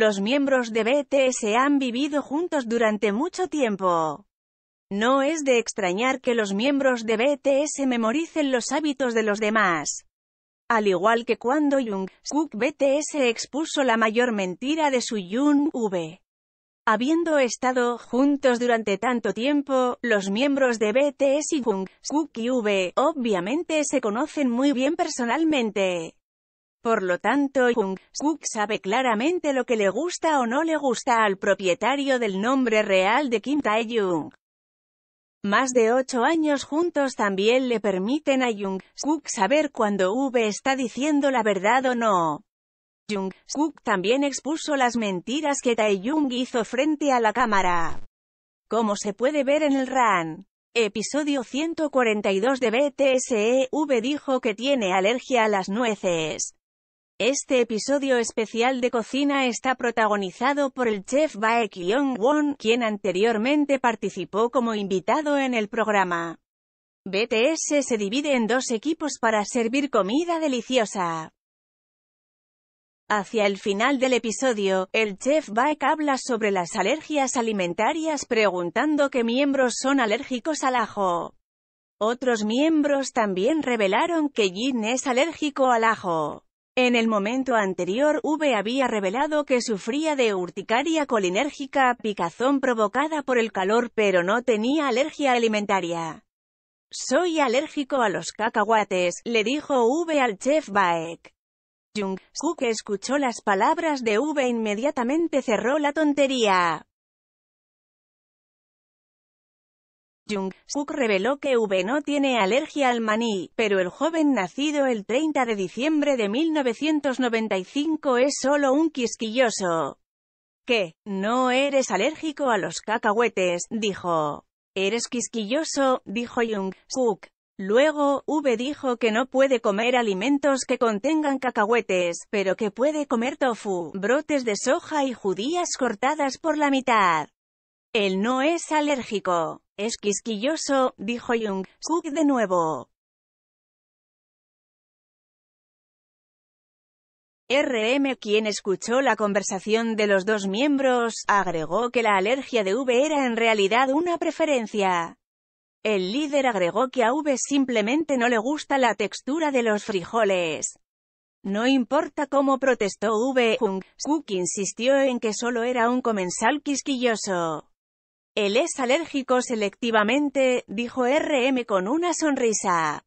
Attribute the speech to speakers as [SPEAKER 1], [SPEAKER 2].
[SPEAKER 1] Los miembros de BTS han vivido juntos durante mucho tiempo. No es de extrañar que los miembros de BTS memoricen los hábitos de los demás. Al igual que cuando jung BTS expuso la mayor mentira de su Jung-V. Habiendo estado juntos durante tanto tiempo, los miembros de BTS y jung Skook y V obviamente se conocen muy bien personalmente. Por lo tanto, Jung Suk sabe claramente lo que le gusta o no le gusta al propietario del nombre real de Kim Tae-jung. Más de ocho años juntos también le permiten a Jung Suk saber cuando V está diciendo la verdad o no. Jung Suk también expuso las mentiras que Tae-jung hizo frente a la cámara. Como se puede ver en el RAN. Episodio 142 de BTSE, V dijo que tiene alergia a las nueces. Este episodio especial de cocina está protagonizado por el chef Baek Yong won quien anteriormente participó como invitado en el programa. BTS se divide en dos equipos para servir comida deliciosa. Hacia el final del episodio, el chef Baek habla sobre las alergias alimentarias preguntando qué miembros son alérgicos al ajo. Otros miembros también revelaron que Jin es alérgico al ajo. En el momento anterior V había revelado que sufría de urticaria colinérgica, picazón provocada por el calor pero no tenía alergia alimentaria. Soy alérgico a los cacahuates, le dijo V al chef Baek. Jung-suk escuchó las palabras de V e inmediatamente cerró la
[SPEAKER 2] tontería. Jung-suk reveló
[SPEAKER 1] que V no tiene alergia al maní, pero el joven nacido el 30 de diciembre de 1995 es solo un quisquilloso. ¿Qué? No eres alérgico a los cacahuetes, dijo. Eres quisquilloso, dijo Jung-suk. Luego, V dijo que no puede comer alimentos que contengan cacahuetes, pero que puede comer tofu, brotes de soja y judías cortadas por la mitad. Él no es alérgico. Es quisquilloso, dijo
[SPEAKER 2] Jung-suk de nuevo.
[SPEAKER 1] RM quien escuchó la conversación de los dos miembros, agregó que la alergia de V era en realidad una preferencia. El líder agregó que a V simplemente no le gusta la textura de los frijoles. No importa cómo protestó V. Jung, Suk insistió en que solo era un comensal quisquilloso. Él es alérgico selectivamente, dijo
[SPEAKER 2] RM con una sonrisa.